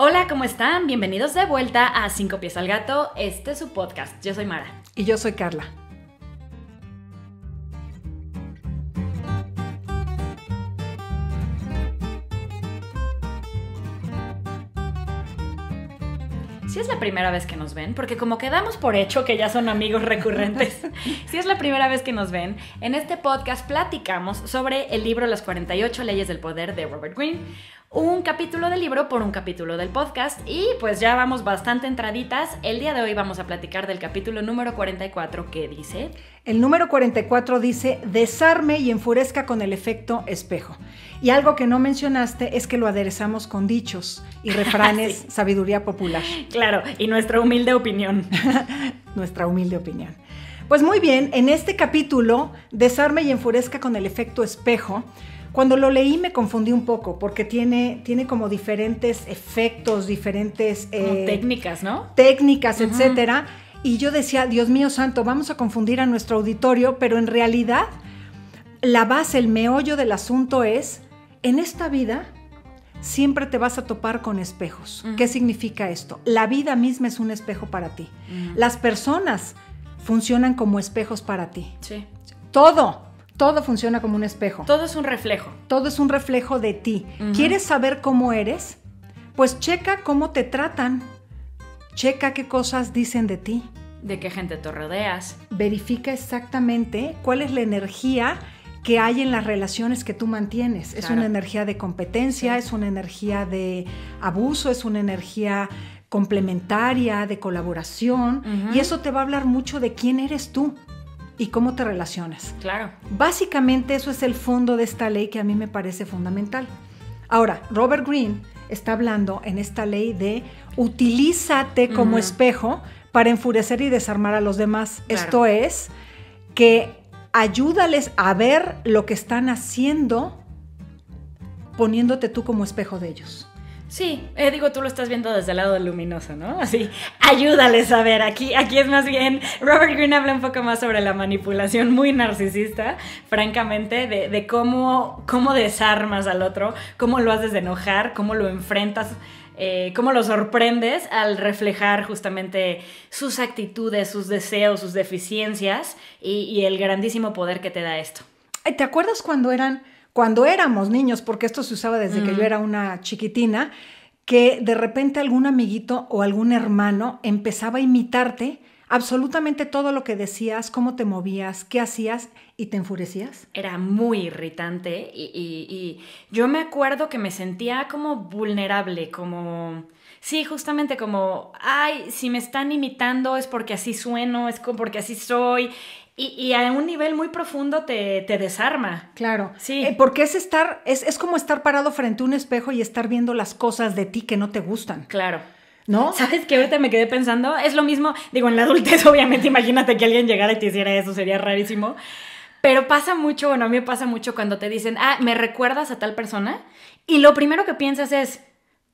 Hola, ¿cómo están? Bienvenidos de vuelta a Cinco Pies al Gato. Este es su podcast. Yo soy Mara. Y yo soy Carla. si es la primera vez que nos ven, porque como quedamos por hecho que ya son amigos recurrentes, si es la primera vez que nos ven, en este podcast platicamos sobre el libro Las 48 leyes del poder de Robert Greene, un capítulo del libro por un capítulo del podcast y pues ya vamos bastante entraditas. El día de hoy vamos a platicar del capítulo número 44 que dice... El número 44 dice, desarme y enfurezca con el efecto espejo. Y algo que no mencionaste es que lo aderezamos con dichos y refranes, sabiduría popular. Claro, y nuestra humilde opinión. nuestra humilde opinión. Pues muy bien, en este capítulo, desarme y enfurezca con el efecto espejo, cuando lo leí me confundí un poco porque tiene, tiene como diferentes efectos, diferentes... Eh, técnicas, ¿no? Técnicas, etcétera. Y yo decía, Dios mío santo, vamos a confundir a nuestro auditorio, pero en realidad la base, el meollo del asunto es, en esta vida siempre te vas a topar con espejos. ¿Qué significa esto? La vida misma es un espejo para ti. Las personas funcionan como espejos para ti. Sí. Todo todo funciona como un espejo. Todo es un reflejo. Todo es un reflejo de ti. ¿Quieres saber cómo eres? Pues checa cómo te tratan. Checa qué cosas dicen de ti. De qué gente te rodeas. Verifica exactamente cuál es la energía que hay en las relaciones que tú mantienes. Es una energía de competencia, es una energía de abuso, es una energía complementaria, de colaboración. Y eso te va a hablar mucho de quién eres tú y cómo te relacionas. Claro. Básicamente eso es el fondo de esta ley que a mí me parece fundamental. Ahora, Robert Greene está hablando en esta ley de utilízate como espejo para enfurecer y desarmar a los demás. Esto es que ayúdales a ver lo que están haciendo poniéndote tú como espejo de ellos. Sí, eh, digo, tú lo estás viendo desde el lado luminoso, ¿no? Así, ayúdales a ver, aquí, aquí es más bien, Robert Green habla un poco más sobre la manipulación muy narcisista, francamente, de, cómo, cómo desarmas al otro, cómo lo haces de enojar, cómo lo enfrentas. Eh, cómo lo sorprendes al reflejar justamente sus actitudes, sus deseos, sus deficiencias y, y el grandísimo poder que te da esto. ¿Te acuerdas cuando eran cuando éramos niños, porque esto se usaba desde que yo mm. era una chiquitina, que de repente algún amiguito o algún hermano empezaba a imitarte absolutamente todo lo que decías, cómo te movías, qué hacías y te enfurecías. Era muy irritante y, y yo me acuerdo que me sentía como vulnerable, como Sí, justamente como, ay, si me están imitando es porque así sueno, es porque así soy. Y, a un nivel muy profundo te, desarma. Claro. Sí. Eh, porque es estar, es, es como estar parado frente a un espejo y estar viendo las cosas de ti que no te gustan. Claro. ¿No? ¿Sabes qué? Ahorita me quedé pensando, es lo mismo, digo, en la adultez obviamente, imagínate que alguien llegara y te hiciera eso, sería rarísimo. Pero pasa mucho, bueno, a mí me pasa mucho cuando te dicen, ah, ¿me recuerdas a tal persona? Y lo primero que piensas es,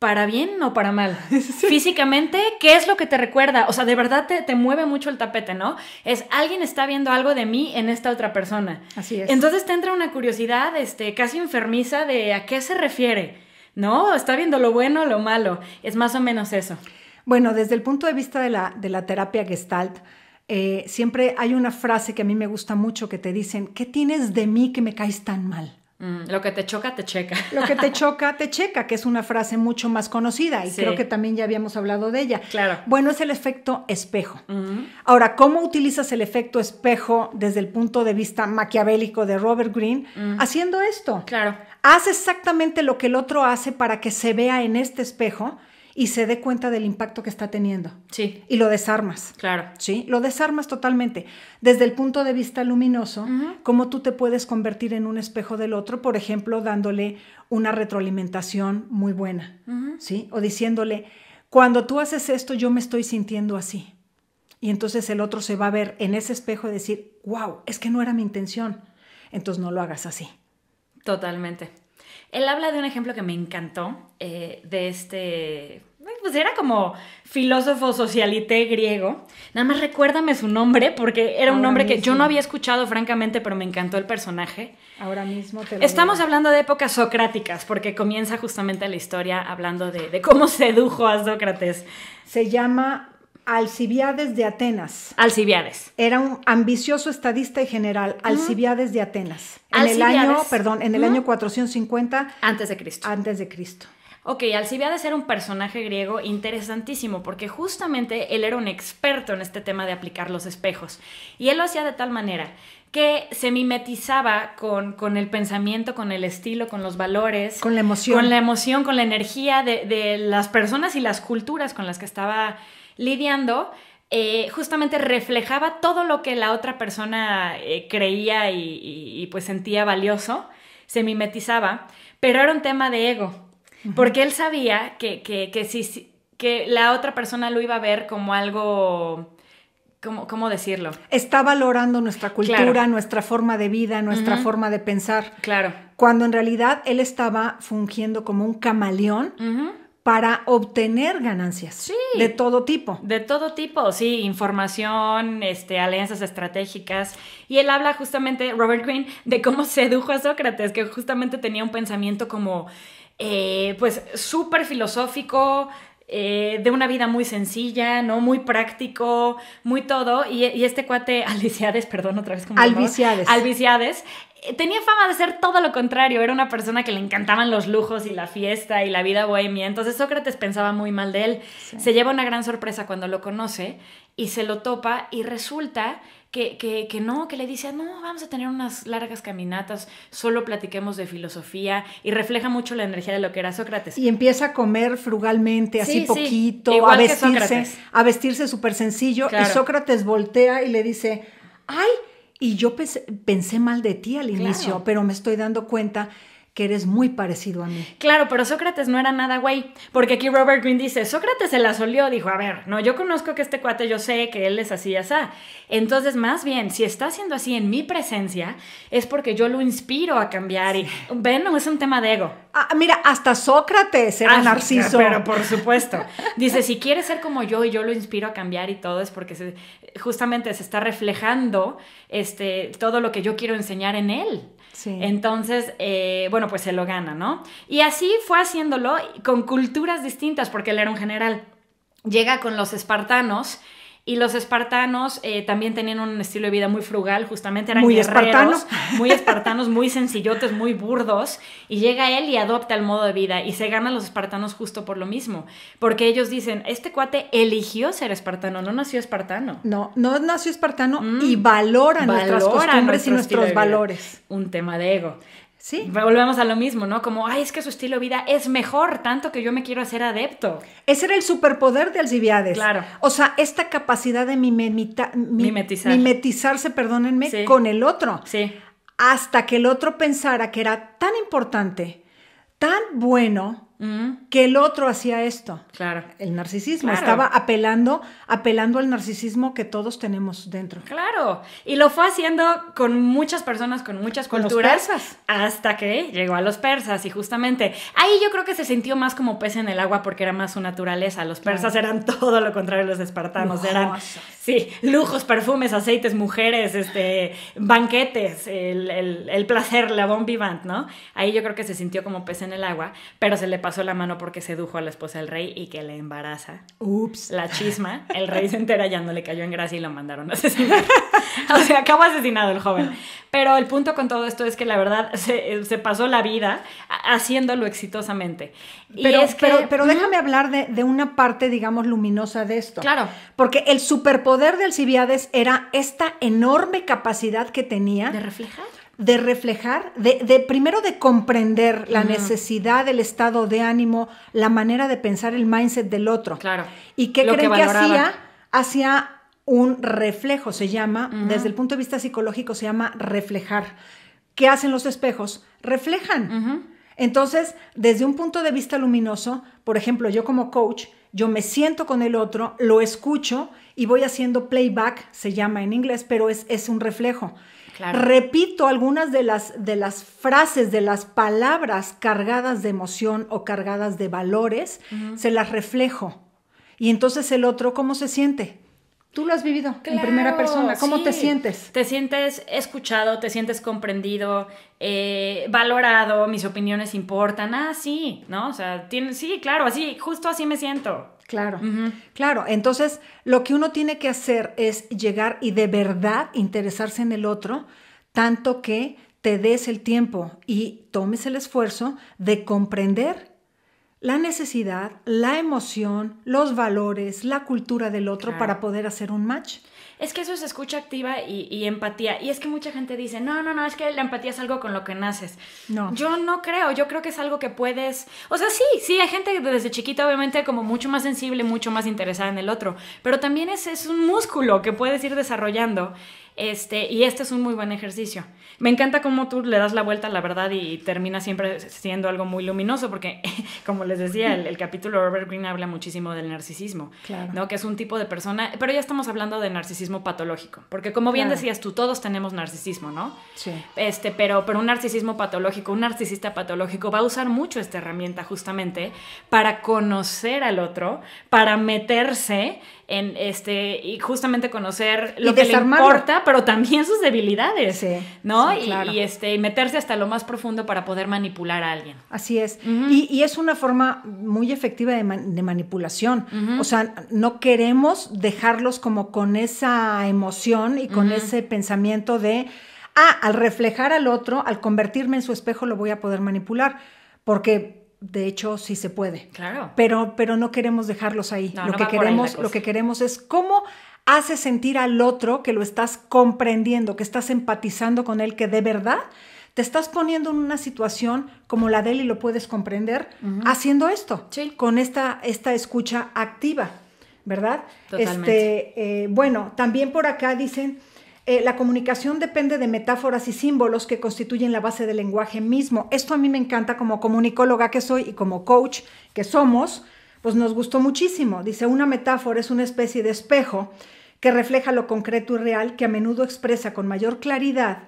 para bien o para mal. Físicamente, ¿qué es lo que te recuerda? O sea, de verdad te, mueve mucho el tapete, ¿no? Es alguien está viendo algo de mí en esta otra persona. Así es. Entonces te entra una curiosidad este, casi enfermiza de a qué se refiere, ¿no? Está viendo lo bueno o lo malo. Es más o menos eso. Bueno, desde el punto de vista de la, de la terapia gestalt, eh, siempre hay una frase que a mí me gusta mucho que te dicen, ¿qué tienes de mí que me caes tan mal? Mm, lo que te choca, te checa. Lo que te choca, te checa, que es una frase mucho más conocida y creo que también ya habíamos hablado de ella. Claro. Bueno, es el efecto espejo. Ahora, ¿cómo utilizas el efecto espejo desde el punto de vista maquiavélico de Robert Greene? Haciendo esto. Claro. Haz exactamente lo que el otro hace para que se vea en este espejo y se dé cuenta del impacto que está teniendo. Sí. Y lo desarmas. Claro. Sí, lo desarmas totalmente. Desde el punto de vista luminoso, como cómo tú te puedes convertir en un espejo del otro, por ejemplo, dándole una retroalimentación muy buena, ¿sí? O diciéndole, cuando tú haces esto, yo me estoy sintiendo así. Y entonces el otro se va a ver en ese espejo y decir, wow, es que no era mi intención. Entonces no lo hagas así. Totalmente. Él habla de un ejemplo que me encantó, eh, de este, pues era como filósofo socialité griego. Nada más recuérdame su nombre, porque era un nombre que yo no había escuchado, francamente, pero me encantó el personaje. Ahora mismo te lo Estamos hablando de épocas socráticas, porque comienza justamente la historia hablando de cómo sedujo a Sócrates. Se llama Alcibiades de Atenas. Alcibiades. Era un ambicioso estadista y general, Alcibiades de Atenas. En el año, perdón, en el año 450 antes de Cristo. Antes de Cristo. Ok, Alcibiades era un personaje griego interesantísimo porque justamente él era un experto en este tema de aplicar los espejos y él lo hacía de tal manera que se mimetizaba con, con el pensamiento, con el estilo, con los valores. Con la emoción. Con la emoción, con la energía de, de las personas y las culturas con las que estaba lidiando, eh, justamente reflejaba todo lo que la otra persona eh, creía y, pues sentía valioso, se mimetizaba, pero era un tema de ego, porque él sabía que, que, que, si, que la otra persona lo iba a ver como algo... ¿Cómo, decirlo? Está valorando nuestra cultura, nuestra forma de vida, nuestra forma de pensar. Claro. Cuando en realidad él estaba fungiendo como un camaleón para obtener ganancias sí, de todo tipo. De todo tipo, sí, información, este, alianzas estratégicas. Y él habla justamente, Robert Green de cómo sedujo a Sócrates, que justamente tenía un pensamiento como, eh, pues, súper filosófico, eh, de una vida muy sencilla, ¿no? Muy práctico, muy todo. Y, este cuate, Alviciades, perdón, otra vez como... Alviciades. Eh, tenía fama de ser todo lo contrario, era una persona que le encantaban los lujos y la fiesta y la vida bohemia, entonces Sócrates pensaba muy mal de él. Se lleva una gran sorpresa cuando lo conoce y se lo topa y resulta que, que, que no, que le dice, ah, no, vamos a tener unas largas caminatas, solo platiquemos de filosofía y refleja mucho la energía de lo que era Sócrates. Y empieza a comer frugalmente, así poquito, a vestirse, a vestirse súper sencillo y Sócrates voltea y le dice, ay, y yo pensé, mal de ti al inicio, pero me estoy dando cuenta eres muy parecido a mí. Claro, pero Sócrates no era nada güey, porque aquí Robert Green dice, Sócrates se la solió, dijo, a ver, no, yo conozco que este cuate, yo sé que él es así y así. Entonces, más bien, si está haciendo así en mi presencia, es porque yo lo inspiro a cambiar y, ven, no es un tema de ego. Ah, mira, hasta Sócrates era ah, narciso. Pero por supuesto. Dice, si quiere ser como yo y yo lo inspiro a cambiar y todo, es porque justamente se está reflejando este, todo lo que yo quiero enseñar en él. Entonces, eh, bueno, pues se lo gana, ¿no? Y así fue haciéndolo con culturas distintas, porque él era un general. Llega con los espartanos y los espartanos eh, también tenían un estilo de vida muy frugal, justamente eran muy espartanos, muy espartanos, muy sencillotes, muy burdos. Y llega él y adopta el modo de vida y se ganan los espartanos justo por lo mismo. Porque ellos dicen, este cuate eligió ser espartano, no nació espartano. No, no nació espartano y mm. valoran nuestras costumbres y nuestros valores. Un tema de ego. Sí. Volvemos a lo mismo, ¿no? Como, ay, es que su estilo de vida es mejor, tanto que yo me quiero hacer adepto. Ese era el superpoder de Alcibiades. Claro. O sea, esta capacidad de mimetizarse, perdónenme, con el otro. Sí. Hasta que el otro pensara que era tan importante, tan bueno, que el otro hacía esto. Claro. El narcisismo. Estaba apelando, apelando al narcisismo que todos tenemos dentro. Claro. Y lo fue haciendo con muchas personas, con muchas culturas. persas. Hasta que llegó a los persas. Y justamente ahí yo creo que se sintió más como pez en el agua porque era más su naturaleza. Los persas eran todo lo contrario a los espartanos. Eran, sí, lujos, perfumes, aceites, mujeres, este, banquetes, el, placer, la bon vivant, ¿no? Ahí yo creo que se sintió como pez en el agua, pero se le pasó pasó la mano porque sedujo a la esposa del rey y que le embaraza. Ups. La chisma. El rey se entera, ya no le cayó en gracia y lo mandaron a asesinar. o sea, acabó asesinado el joven. Pero el punto con todo esto es que la verdad se, pasó la vida haciéndolo exitosamente. Pero, déjame hablar de, de, una parte, digamos, luminosa de esto. Claro. Porque el superpoder de Alcibiades era esta enorme capacidad que tenía. De reflejar de reflejar, de, primero de comprender la necesidad, el estado de ánimo, la manera de pensar, el mindset del otro. Claro. ¿Y qué creen que, hacía? Hacía un reflejo, se llama, desde el punto de vista psicológico, se llama reflejar. ¿Qué hacen los espejos? Reflejan. Entonces, desde un punto de vista luminoso, por ejemplo, yo como coach, yo me siento con el otro, lo escucho y voy haciendo playback, se llama en inglés, pero es, es un reflejo. Repito algunas de las, de las frases, de las palabras cargadas de emoción o cargadas de valores, se las reflejo. Y entonces el otro, ¿cómo se siente? Tú lo has vivido en primera persona. ¿Cómo te sientes? Te sientes escuchado, te sientes comprendido, eh, valorado, mis opiniones importan. Ah, sí, ¿no? O sea, tiene, sí, claro, así, justo así me siento. Claro, claro. Entonces, lo que uno tiene que hacer es llegar y de verdad interesarse en el otro, tanto que te des el tiempo y tomes el esfuerzo de comprender la necesidad, la emoción, los valores, la cultura del otro para poder hacer un match es que eso es escucha activa y, empatía. Y es que mucha gente dice, no, no, no, es que la empatía es algo con lo que naces. No. Yo no creo, yo creo que es algo que puedes... O sea, sí, sí, hay gente desde chiquita obviamente como mucho más sensible, mucho más interesada en el otro, pero también es, es un músculo que puedes ir desarrollando. Este, y este es un muy buen ejercicio. Me encanta cómo tú le das la vuelta la verdad y termina siempre siendo algo muy luminoso, porque, como les decía, el, el capítulo Robert Green habla muchísimo del narcisismo, claro. ¿no? que es un tipo de persona, pero ya estamos hablando de narcisismo patológico. Porque como bien decías tú, todos tenemos narcisismo, ¿no? Sí. Este, pero, pero un narcisismo patológico, un narcisista patológico va a usar mucho esta herramienta justamente para conocer al otro, para meterse en este y justamente conocer lo que le importa, pero también sus debilidades, ¿no? y, este meterse hasta lo más profundo para poder manipular a alguien. Así es. y, es una forma muy efectiva de, manipulación. O sea, no queremos dejarlos como con esa emoción y con ese pensamiento de, ah, al reflejar al otro, al convertirme en su espejo, lo voy a poder manipular, porque de hecho sí se puede. Claro. Pero, pero no queremos dejarlos ahí. lo, que queremos, lo que queremos es cómo hace sentir al otro que lo estás comprendiendo, que estás empatizando con él, que de verdad te estás poniendo en una situación como la de él y lo puedes comprender haciendo esto, con esta, esta escucha activa. ¿verdad? Este, eh, bueno, también por acá dicen, eh, la comunicación depende de metáforas y símbolos que constituyen la base del lenguaje mismo. Esto a mí me encanta como comunicóloga que soy y como coach que somos, pues nos gustó muchísimo. Dice, una metáfora es una especie de espejo que refleja lo concreto y real que a menudo expresa con mayor claridad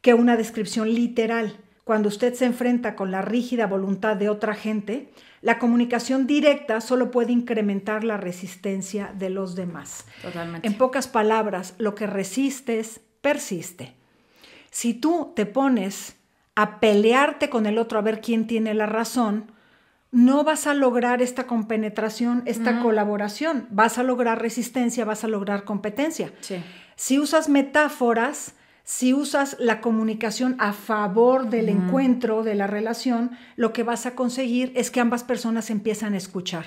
que una descripción literal. Cuando usted se enfrenta con la rígida voluntad de otra gente, la comunicación directa solo puede incrementar la resistencia de los demás. Totalmente. En pocas palabras, lo que resistes persiste. Si tú te pones a pelearte con el otro a ver quién tiene la razón, no vas a lograr esta compenetración, esta colaboración. Vas a lograr resistencia, vas a lograr competencia. Sí. Si usas metáforas, si usas la comunicación a favor del encuentro, de la relación, lo que vas a conseguir es que ambas personas empiezan a escuchar.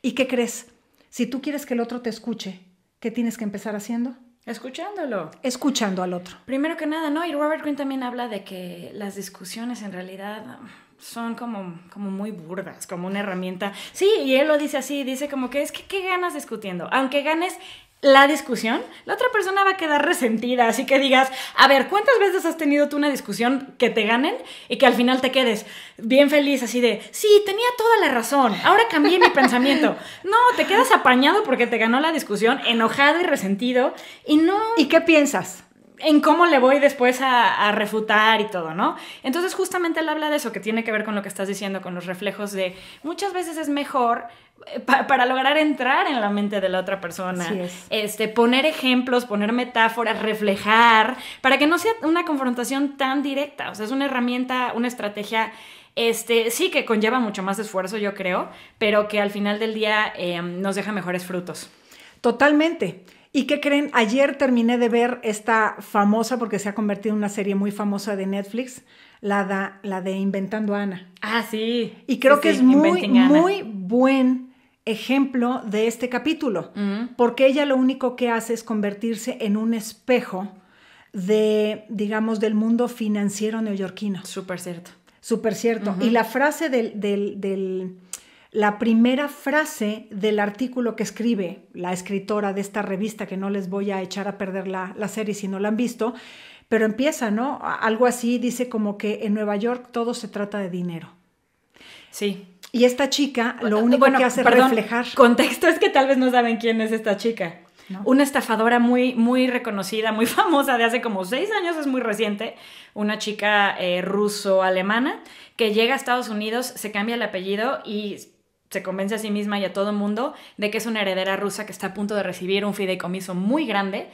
¿Y qué crees? Si tú quieres que el otro te escuche, ¿qué tienes que empezar haciendo? Escuchándolo. Escuchando al otro. Primero que nada, ¿no? Y Robert Green también habla de que las discusiones en realidad son como, como muy burdas, como una herramienta. Sí, y él lo dice así, dice como que es que qué ganas discutiendo, aunque ganes la discusión, la otra persona va a quedar resentida. Así que digas, a ver, ¿cuántas veces has tenido tú una discusión que te ganen y que al final te quedes bien feliz así de, sí, tenía toda la razón, ahora cambié mi pensamiento? No, te quedas apañado porque te ganó la discusión, enojado y resentido y no... ¿Y qué piensas? en cómo le voy después a, refutar y todo, ¿no? Entonces justamente él habla de eso, que tiene que ver con lo que estás diciendo, con los reflejos de muchas veces es mejor eh, para lograr entrar en la mente de la otra persona, este, poner ejemplos, poner metáforas, reflejar, para que no sea una confrontación tan directa, o sea, es una herramienta, una estrategia este, sí que conlleva mucho más esfuerzo, yo creo, pero que al final del día eh, nos deja mejores frutos. Totalmente. ¿Y qué creen? Ayer terminé de ver esta famosa, porque se ha convertido en una serie muy famosa de Netflix, la, de Inventando Ana. Ah, sí. Y creo que es muy, muy buen ejemplo de este capítulo, porque ella lo único que hace es convertirse en un espejo de, digamos, del mundo financiero neoyorquino. Súper cierto. Súper cierto. Y la frase del, del la primera frase del artículo que escribe la escritora de esta revista, que no les voy a echar a perder la, serie si no la han visto, pero empieza, ¿no? Algo así dice como que en Nueva York todo se trata de dinero. Sí. Y esta chica lo único que hace para reflejar. Contexto es que tal vez no saben quién es esta chica. Una estafadora muy, muy reconocida, muy famosa de hace como seis años, es muy reciente, una chica eh, ruso-alemana que llega a Estados Unidos, se cambia el apellido y se convence a sí misma y a todo el mundo de que es una heredera rusa que está a punto de recibir un fideicomiso muy grande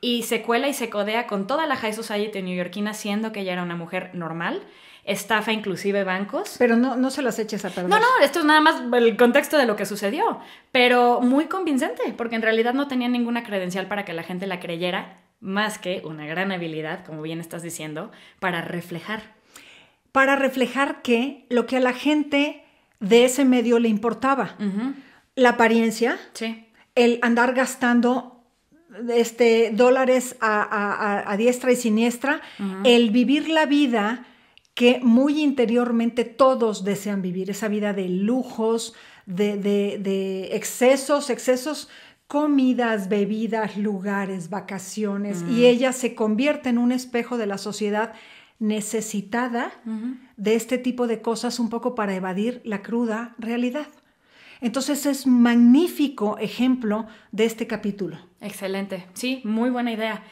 y se cuela y se codea con toda la high society neoyorquina siendo que ella era una mujer normal estafa inclusive bancos. Pero no, no se las eches a perder. No, no, esto es nada más el contexto de lo que sucedió, pero muy convincente, porque en realidad no tenía ninguna credencial para que la gente la creyera, más que una gran habilidad, como bien estás diciendo, para reflejar. Para reflejar que lo que a la gente de ese medio le importaba. La apariencia, el andar gastando este, dólares a, diestra y siniestra, el vivir la vida que muy interiormente todos desean vivir, esa vida de lujos, de, excesos, excesos, comidas, bebidas, lugares, vacaciones, y ella se convierte en un espejo de la sociedad necesitada de este tipo de cosas un poco para evadir la cruda realidad. Entonces es magnífico ejemplo de este capítulo. Excelente, sí, muy buena idea.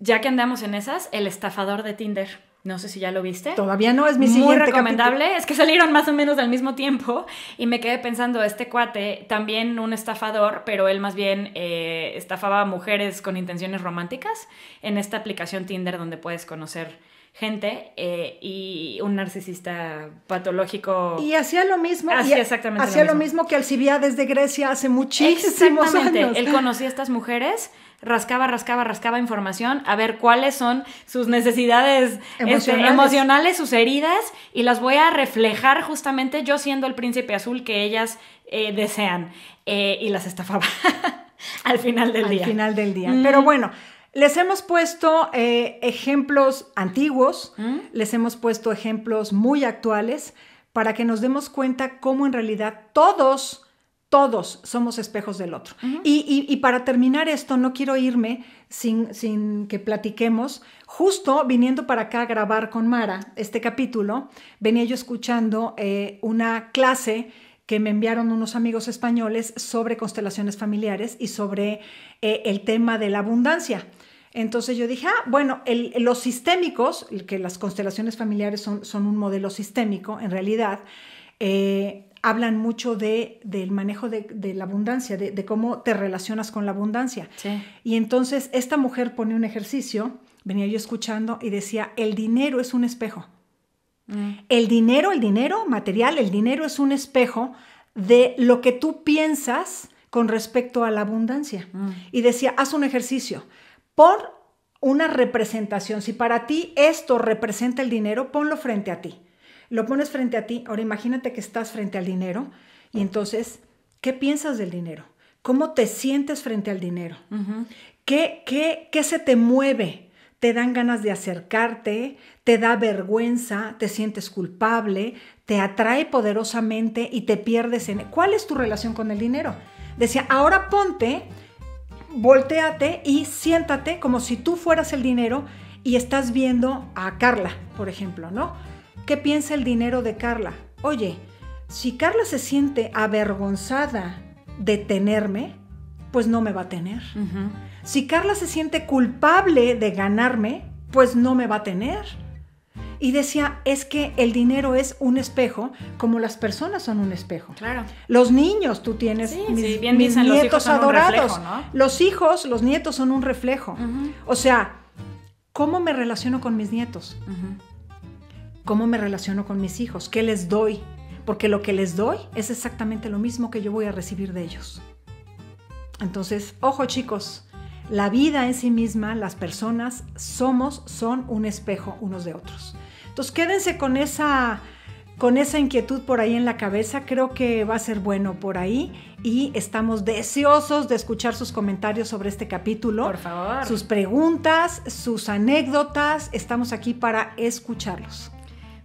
Ya que andamos en esas, el estafador de Tinder. No sé si ya lo viste. Todavía no, es mi Muy siguiente recomendable. Es que salieron más o menos al mismo tiempo y me quedé pensando, este cuate, también un estafador, pero él más bien eh, estafaba a mujeres con intenciones románticas en esta aplicación Tinder donde puedes conocer gente eh, y un narcisista patológico. Y hacía lo mismo. Hacía ah, exactamente lo mismo. que Alcibiades de Grecia hace muchísimos exactamente. Él conocía a estas mujeres rascaba, rascaba, rascaba información a ver cuáles son sus necesidades este, emocionales. sus heridas, y las voy a reflejar justamente yo siendo el príncipe azul que ellas eh, desean. Eh, y las estafaba al final del día. Al final del día. Pero bueno. Les hemos puesto eh, ejemplos antiguos, les hemos puesto ejemplos muy actuales para que nos demos cuenta cómo en realidad todos todos somos espejos del otro. y, para terminar esto, no quiero irme sin, sin, que platiquemos. Justo viniendo para acá a grabar con Mara este capítulo, venía yo escuchando eh, una clase que me enviaron unos amigos españoles sobre constelaciones familiares y sobre eh, el tema de la abundancia. Entonces yo dije, ah, bueno, los sistémicos, que las constelaciones familiares son, son un modelo sistémico en realidad, eh, hablan mucho de, del manejo de, de la abundancia, de, cómo te relacionas con la abundancia. Y entonces esta mujer pone un ejercicio, venía yo escuchando y decía, el dinero es un espejo. Mm. El dinero, el dinero material, el dinero es un espejo de lo que tú piensas con respecto a la abundancia. Mm. Y decía, haz un ejercicio, por una representación. Si para ti esto representa el dinero, ponlo frente a ti lo pones frente a ti. Ahora imagínate que estás frente al dinero y entonces, ¿qué piensas del dinero? ¿Cómo te sientes frente al dinero? ¿Qué, qué, qué se te mueve? te dan ganas de acercarte, te da vergüenza, te sientes culpable, te atrae poderosamente y te pierdes en... ¿Cuál es tu relación con el dinero? Decía, ahora ponte, volteate y siéntate como si tú fueras el dinero y estás viendo a Carla, por ejemplo, ¿no? ¿Qué piensa el dinero de Carla? Oye, si Carla se siente avergonzada de tenerme, pues no me va a tener. Si Carla se siente culpable de ganarme, pues no me va a tener. Y decía, es que el dinero es un espejo, como las personas son un espejo. Claro. Los niños, tú tienes mis, bien nietos adorados. Los hijos, los nietos son un reflejo. O sea, ¿cómo me relaciono con mis nietos? Ajá cómo me relaciono con mis hijos, qué les doy, porque lo que les doy es exactamente lo mismo que yo voy a recibir de ellos. Entonces, ojo chicos, la vida en sí misma, las personas somos, son un espejo unos de otros. Entonces, quédense con esa, con esa inquietud por ahí en la cabeza, creo que va a ser bueno por ahí y estamos deseosos de escuchar sus comentarios sobre este capítulo. Por favor. Sus preguntas, sus anécdotas, estamos aquí para escucharlos.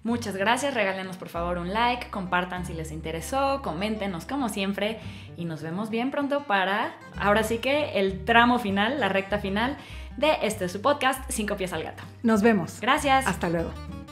Muchas gracias, regálenos por favor un like, compartan si les interesó, coméntenos como siempre y nos vemos bien pronto para ahora sí que el tramo final, la recta final de este su podcast, Cinco pies al gato. Nos vemos. Gracias. Hasta luego.